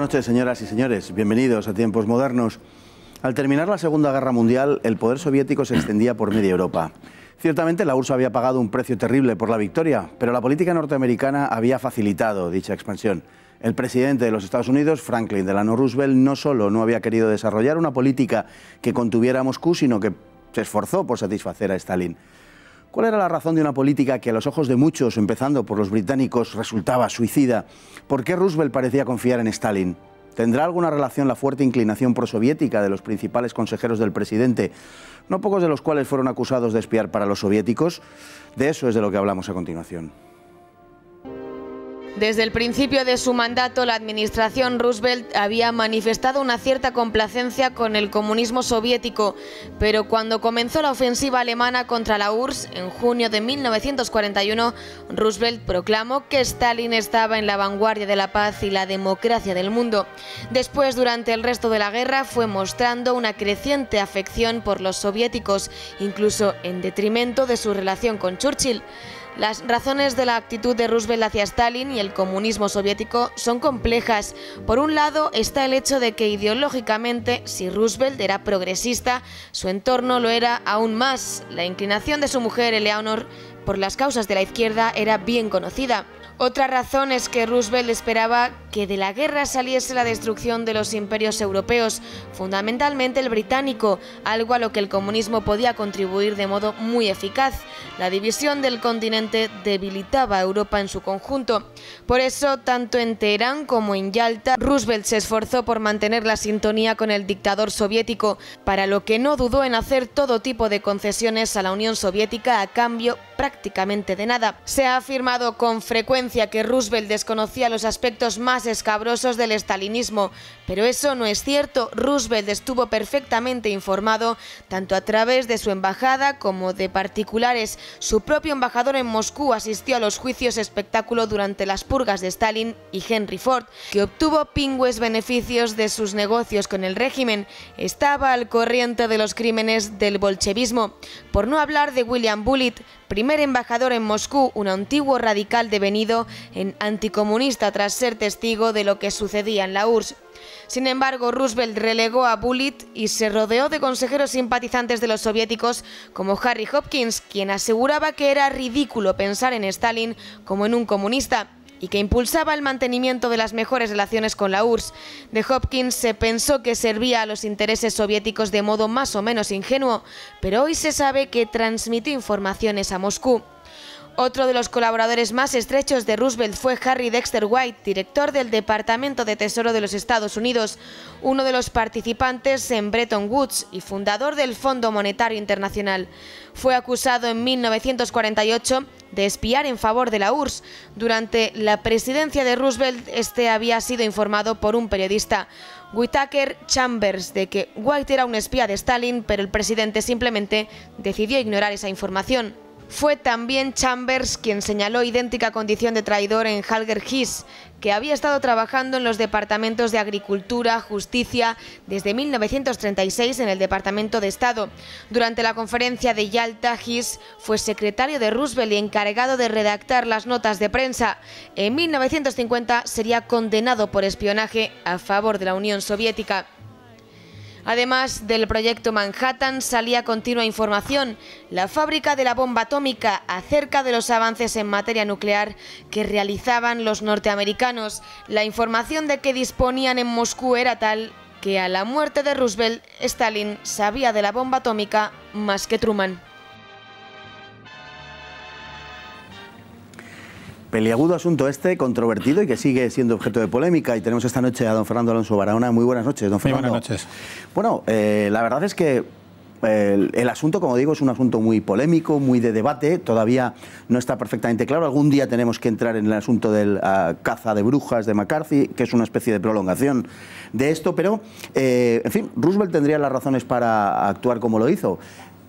noches, señoras y señores. Bienvenidos a tiempos modernos. Al terminar la Segunda Guerra Mundial, el poder soviético se extendía por media Europa. Ciertamente, la URSS había pagado un precio terrible por la victoria, pero la política norteamericana había facilitado dicha expansión. El presidente de los Estados Unidos, Franklin Delano Roosevelt, no solo no había querido desarrollar una política que contuviera a Moscú, sino que se esforzó por satisfacer a Stalin. ¿Cuál era la razón de una política que a los ojos de muchos, empezando por los británicos, resultaba suicida? ¿Por qué Roosevelt parecía confiar en Stalin? ¿Tendrá alguna relación la fuerte inclinación prosoviética de los principales consejeros del presidente, no pocos de los cuales fueron acusados de espiar para los soviéticos? De eso es de lo que hablamos a continuación. Desde el principio de su mandato, la administración Roosevelt había manifestado una cierta complacencia con el comunismo soviético, pero cuando comenzó la ofensiva alemana contra la URSS en junio de 1941, Roosevelt proclamó que Stalin estaba en la vanguardia de la paz y la democracia del mundo. Después, durante el resto de la guerra, fue mostrando una creciente afección por los soviéticos, incluso en detrimento de su relación con Churchill. Las razones de la actitud de Roosevelt hacia Stalin y el comunismo soviético son complejas. Por un lado está el hecho de que ideológicamente, si Roosevelt era progresista, su entorno lo era aún más. La inclinación de su mujer, Eleanor, por las causas de la izquierda era bien conocida. Otra razón es que Roosevelt esperaba que de la guerra saliese la destrucción de los imperios europeos, fundamentalmente el británico, algo a lo que el comunismo podía contribuir de modo muy eficaz. La división del continente debilitaba a Europa en su conjunto. Por eso, tanto en Teherán como en Yalta, Roosevelt se esforzó por mantener la sintonía con el dictador soviético, para lo que no dudó en hacer todo tipo de concesiones a la Unión Soviética a cambio prácticamente de nada. Se ha afirmado con frecuencia que Roosevelt desconocía los aspectos más escabrosos del estalinismo, pero eso no es cierto. Roosevelt estuvo perfectamente informado, tanto a través de su embajada como de particulares. Su propio embajador en Moscú asistió a los juicios espectáculo durante las purgas de Stalin y Henry Ford, que obtuvo pingües beneficios de sus negocios con el régimen. Estaba al corriente de los crímenes del bolchevismo, por no hablar de William Bullitt, primer embajador en Moscú, un antiguo radical devenido en anticomunista tras ser testigo de lo que sucedía en la URSS. Sin embargo, Roosevelt relegó a Bullitt y se rodeó de consejeros simpatizantes de los soviéticos como Harry Hopkins, quien aseguraba que era ridículo pensar en Stalin como en un comunista y que impulsaba el mantenimiento de las mejores relaciones con la URSS. De Hopkins se pensó que servía a los intereses soviéticos de modo más o menos ingenuo, pero hoy se sabe que transmitió informaciones a Moscú. Otro de los colaboradores más estrechos de Roosevelt fue Harry Dexter White, director del Departamento de Tesoro de los Estados Unidos, uno de los participantes en Bretton Woods y fundador del Fondo Monetario Internacional. Fue acusado en 1948 de espiar en favor de la URSS. Durante la presidencia de Roosevelt, este había sido informado por un periodista, Whitaker Chambers, de que White era un espía de Stalin, pero el presidente simplemente decidió ignorar esa información. Fue también Chambers quien señaló idéntica condición de traidor en Halger Hiss, que había estado trabajando en los departamentos de Agricultura, Justicia, desde 1936 en el Departamento de Estado. Durante la conferencia de Yalta, Hiss fue secretario de Roosevelt y encargado de redactar las notas de prensa. En 1950 sería condenado por espionaje a favor de la Unión Soviética. Además del proyecto Manhattan salía continua información, la fábrica de la bomba atómica acerca de los avances en materia nuclear que realizaban los norteamericanos. La información de que disponían en Moscú era tal que a la muerte de Roosevelt, Stalin sabía de la bomba atómica más que Truman. Peliagudo asunto este, controvertido y que sigue siendo objeto de polémica. Y tenemos esta noche a don Fernando Alonso Barahona. Muy buenas noches, don Fernando. Muy buenas noches. Bueno, eh, la verdad es que eh, el, asunto, como digo, es un asunto muy polémico, muy de debate, todavía no está perfectamente claro. Algún día tenemos que entrar en el asunto de la ah, caza de brujas de McCarthy, que es una especie de prolongación de esto, pero, eh, en fin, Roosevelt tendría las razones para actuar como lo hizo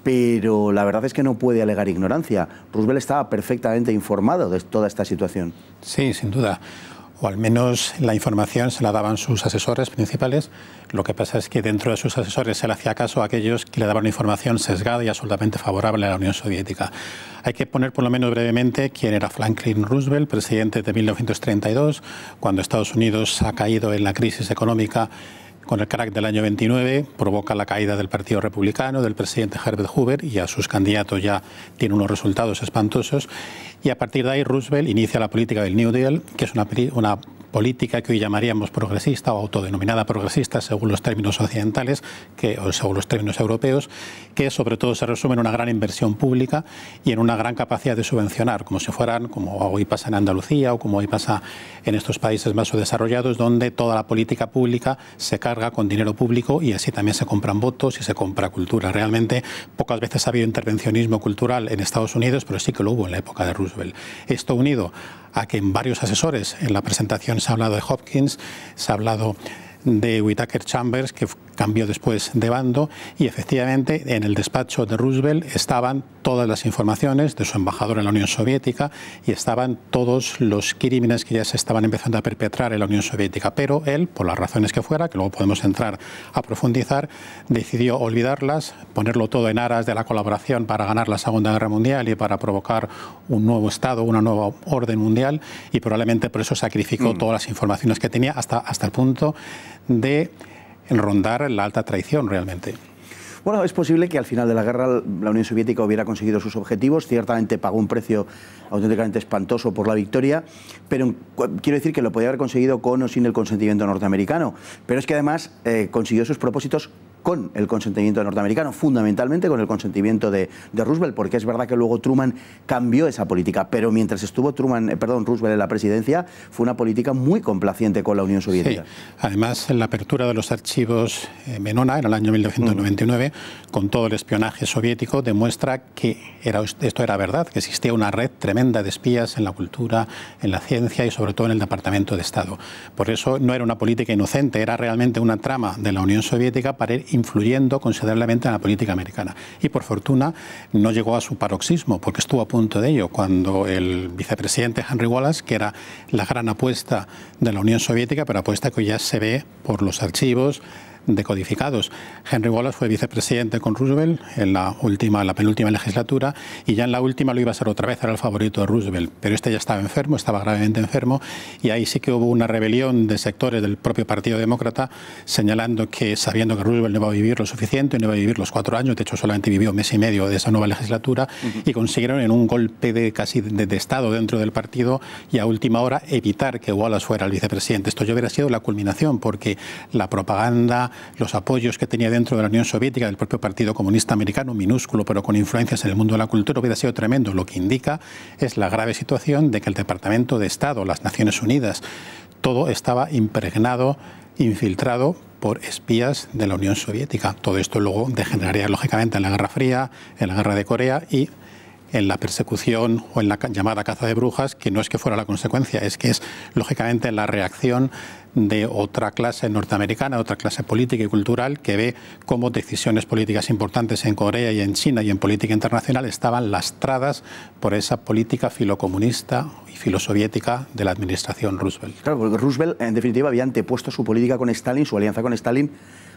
pero la verdad es que no puede alegar ignorancia. Roosevelt estaba perfectamente informado de toda esta situación. Sí, sin duda. O al menos la información se la daban sus asesores principales. Lo que pasa es que dentro de sus asesores se le hacía caso a aquellos que le daban información sesgada y absolutamente favorable a la Unión Soviética. Hay que poner por lo menos brevemente quién era Franklin Roosevelt, presidente de 1932, cuando Estados Unidos ha caído en la crisis económica con el crack del año 29 provoca la caída del Partido Republicano, del presidente Herbert Hoover, y a sus candidatos ya tiene unos resultados espantosos. Y a partir de ahí Roosevelt inicia la política del New Deal, que es una, una política que hoy llamaríamos progresista o autodenominada progresista según los términos occidentales que, o según los términos europeos, que sobre todo se resume en una gran inversión pública y en una gran capacidad de subvencionar, como si fueran, como hoy pasa en Andalucía o como hoy pasa en estos países más desarrollados, donde toda la política pública se carga con dinero público y así también se compran votos y se compra cultura. Realmente pocas veces ha habido intervencionismo cultural en Estados Unidos, pero sí que lo hubo en la época de Roosevelt. Esto unido a que en varios asesores, en la presentación se ha hablado de Hopkins, se ha hablado de Whitaker Chambers, que cambió después de bando y efectivamente en el despacho de Roosevelt estaban todas las informaciones de su embajador en la Unión Soviética y estaban todos los crímenes que ya se estaban empezando a perpetrar en la Unión Soviética. Pero él, por las razones que fuera, que luego podemos entrar a profundizar, decidió olvidarlas, ponerlo todo en aras de la colaboración para ganar la Segunda Guerra Mundial y para provocar un nuevo Estado, una nueva orden mundial y probablemente por eso sacrificó mm. todas las informaciones que tenía hasta, hasta el punto de en rondar la alta traición realmente. Bueno, es posible que al final de la guerra la Unión Soviética hubiera conseguido sus objetivos, ciertamente pagó un precio auténticamente espantoso por la victoria, pero quiero decir que lo podía haber conseguido con o sin el consentimiento norteamericano, pero es que además eh, consiguió sus propósitos con el consentimiento norteamericano, fundamentalmente con el consentimiento de, de, Roosevelt, porque es verdad que luego Truman cambió esa política, pero mientras estuvo Truman, eh, perdón, Roosevelt en la presidencia, fue una política muy complaciente con la Unión Soviética. Además, la apertura de los archivos eh, Menona en el año 1999, mm. con todo el espionaje soviético, demuestra que era, esto era verdad, que existía una red tremenda de espías en la cultura, en la ciencia y sobre todo en el Departamento de Estado. Por eso no era una política inocente, era realmente una trama de la Unión Soviética para ir influyendo considerablemente en la política americana. Y por fortuna no llegó a su paroxismo, porque estuvo a punto de ello cuando el vicepresidente Henry Wallace, que era la gran apuesta de la Unión Soviética, pero apuesta que ya se ve por los archivos, decodificados. Henry Wallace fue vicepresidente con Roosevelt en la última, la penúltima legislatura y ya en la última lo iba a ser otra vez, era el favorito de Roosevelt, pero este ya estaba enfermo, estaba gravemente enfermo y ahí sí que hubo una rebelión de sectores del propio Partido Demócrata señalando que sabiendo que Roosevelt no iba a vivir lo suficiente, no iba a vivir los cuatro años, de hecho solamente vivió un mes y medio de esa nueva legislatura y consiguieron en un golpe de casi de, de Estado dentro del partido y a última hora evitar que Wallace fuera el vicepresidente. Esto ya hubiera sido la culminación porque la propaganda los apoyos que tenía dentro de la Unión Soviética, del propio Partido Comunista Americano, minúsculo pero con influencias en el mundo de la cultura, hubiera sido tremendo. Lo que indica es la grave situación de que el Departamento de Estado, las Naciones Unidas, todo estaba impregnado, infiltrado por espías de la Unión Soviética. Todo esto luego degeneraría lógicamente en la Guerra Fría, en la Guerra de Corea y en la persecución o en la llamada caza de brujas, que no es que fuera la consecuencia, es que es lógicamente la reacción de otra clase norteamericana, otra clase política y cultural que ve cómo decisiones políticas importantes en Corea y en China y en política internacional estaban lastradas por esa política filocomunista y filosoviética de la administración Roosevelt. Claro, porque Roosevelt en definitiva había antepuesto su política con Stalin, su alianza con Stalin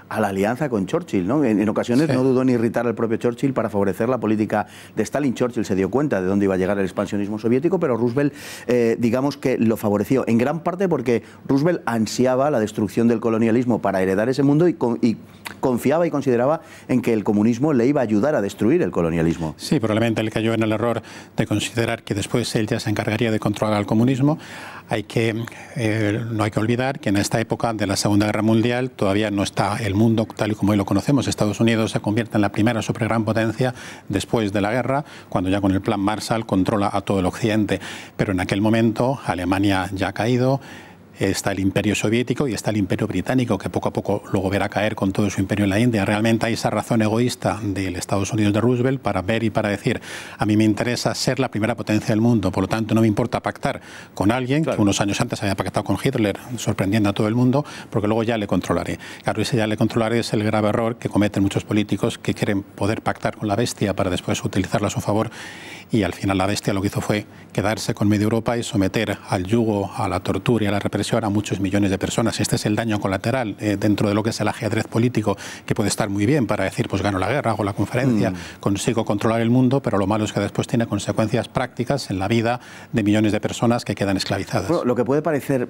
a la alianza con Churchill. ¿no? En, ocasiones no dudó en irritar al propio Churchill para favorecer la política de Stalin. Churchill se dio cuenta de dónde iba a llegar el expansionismo soviético, pero Roosevelt, eh, digamos que lo favoreció, en gran parte porque Roosevelt ansiaba la destrucción del colonialismo para heredar ese mundo y, y confiaba y consideraba en que el comunismo le iba a ayudar a destruir el colonialismo. Sí, probablemente él cayó en el error de considerar que después él ya se encargaría de controlar al comunismo. Hay que, eh, no hay que olvidar que en esta época de la Segunda Guerra Mundial todavía no está el mundo tal y como hoy lo conocemos. Estados Unidos se convierte en la primera supergran potencia después de la guerra, cuando ya con el plan Marshall controla a todo el occidente. Pero en aquel momento Alemania ya ha caído, está el imperio soviético y está el imperio británico, que poco a poco luego verá caer con todo su imperio en la India. Realmente hay esa razón egoísta del Estados Unidos de Roosevelt para ver y para decir, a mí me interesa ser la primera potencia del mundo, por lo tanto no me importa pactar con alguien que unos años antes había pactado con Hitler, sorprendiendo a todo el mundo, porque luego ya le controlaré. Claro, ese ya le controlaré es el grave error que cometen muchos políticos que quieren poder pactar con la bestia para después utilizarla a su favor y al final la bestia lo que hizo fue quedarse con Medio Europa y someter al yugo, a la tortura y a la represión a muchos millones de personas. Este es el daño colateral eh, dentro de lo que es el ajedrez político, que puede estar muy bien para decir, pues gano la guerra, hago la conferencia, mm. consigo controlar el mundo, pero lo malo es que después tiene consecuencias prácticas en la vida de millones de personas que quedan esclavizadas. lo que puede parecer,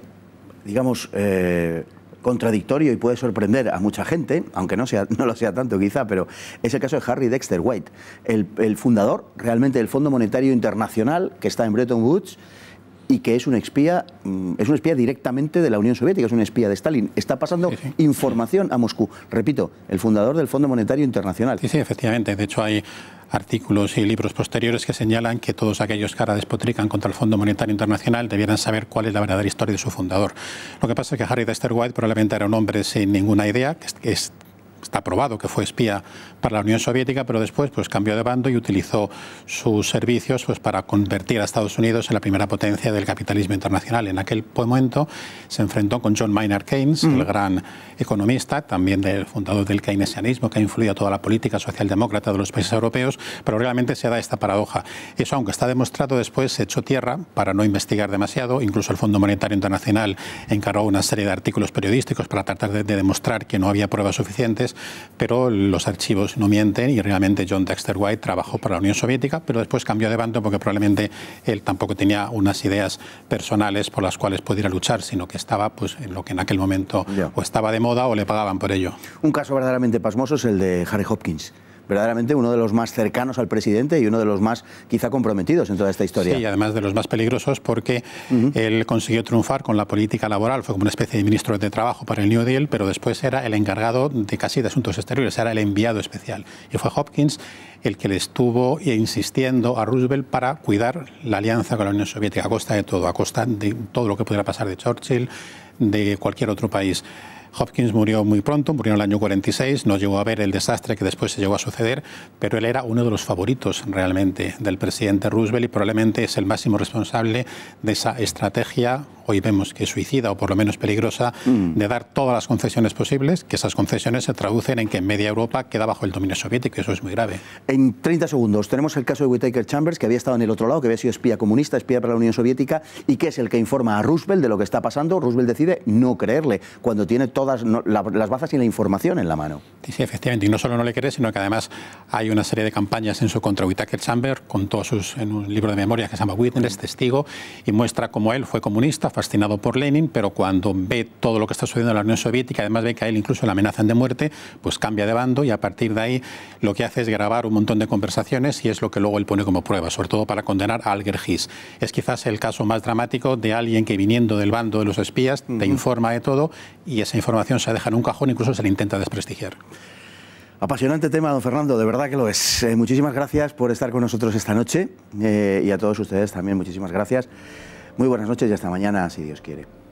digamos, eh, contradictorio y puede sorprender a mucha gente, aunque no, sea, no lo sea tanto quizá, pero es el caso de Harry Dexter White, el, el fundador realmente del Fondo Monetario Internacional que está en Bretton Woods y que es un espía, mm, es un espía directamente de la Unión Soviética, es un espía de Stalin. Está pasando información a Moscú. Repito, el fundador del Fondo Monetario Internacional. Sí, sí, efectivamente. De hecho, hay artículos y libros posteriores que señalan que todos aquellos que ahora despotrican contra el Fondo Monetario Internacional debieran saber cuál es la verdadera historia de su fundador. Lo que pasa es que Harry Dexter White probablemente era un hombre sin ninguna idea, que, es, está probado que fue espía para la Unión Soviética, pero después pues, cambió de bando y utilizó sus servicios pues, para convertir a Estados Unidos en la primera potencia del capitalismo internacional. En aquel momento se enfrentó con John Maynard Keynes, el gran economista, también del fundador del keynesianismo, que ha influido a toda la política socialdemócrata de los países europeos, pero realmente se da esta paradoja. Eso, aunque está demostrado, después se echó tierra para no investigar demasiado. Incluso el Fondo Monetario Internacional encargó una serie de artículos periodísticos para tratar de demostrar que no había pruebas suficientes pero los archivos no mienten y realmente John Dexter White trabajó para la Unión Soviética, pero después cambió de bando porque probablemente él tampoco tenía unas ideas personales por las cuales pudiera luchar, sino que estaba pues, en lo que en aquel momento o estaba de moda o le pagaban por ello. Un caso verdaderamente pasmoso es el de Harry Hopkins verdaderamente uno de los más cercanos al presidente y uno de los más quizá comprometidos en toda esta historia. Sí, y además de los más peligrosos porque él consiguió triunfar con la política laboral, fue como una especie de ministro de Trabajo para el New Deal, pero después era el encargado de casi de asuntos exteriores, era el enviado especial. Y fue Hopkins el que le estuvo insistiendo a Roosevelt para cuidar la alianza con la Unión Soviética a costa de todo, a costa de todo lo que pudiera pasar de Churchill, de cualquier otro país. Hopkins murió muy pronto, murió en el año 46, no llegó a ver el desastre que después se llegó a suceder, pero él era uno de los favoritos realmente del presidente Roosevelt y probablemente es el máximo responsable de esa estrategia, hoy vemos que suicida o por lo menos peligrosa, mm. de dar todas las concesiones posibles, que esas concesiones se traducen en que media Europa queda bajo el dominio soviético y eso es muy grave. En 30 segundos, tenemos el caso de Whitaker Chambers, que había estado en el otro lado, que había sido espía comunista, espía para la Unión Soviética, y que es el que informa a Roosevelt de lo que está pasando. Roosevelt decide no creerle cuando tiene todo todas las bazas y la información en la mano. Sí, efectivamente, y no solo no le cree, sino que además hay una serie de campañas en su contra Whitaker Chamber, con todos sus, en un libro de memoria que se llama Witness, Testigo, y muestra cómo él fue comunista, fascinado por Lenin, pero cuando ve todo lo que está sucediendo en la Unión Soviética, además ve que a él incluso le amenazan de muerte, pues cambia de bando y a partir de ahí lo que hace es grabar un montón de conversaciones y es lo que luego él pone como prueba, sobre todo para condenar a Alger Hiss. Es quizás el caso más dramático de alguien que viniendo del bando de los espías te informa de todo y esa información se deja en un cajón, incluso se le intenta desprestigiar. Apasionante tema, don Fernando, de verdad que lo es. Eh, muchísimas gracias por estar con nosotros esta noche eh, y a todos ustedes también muchísimas gracias. Muy buenas noches y hasta mañana, si Dios quiere.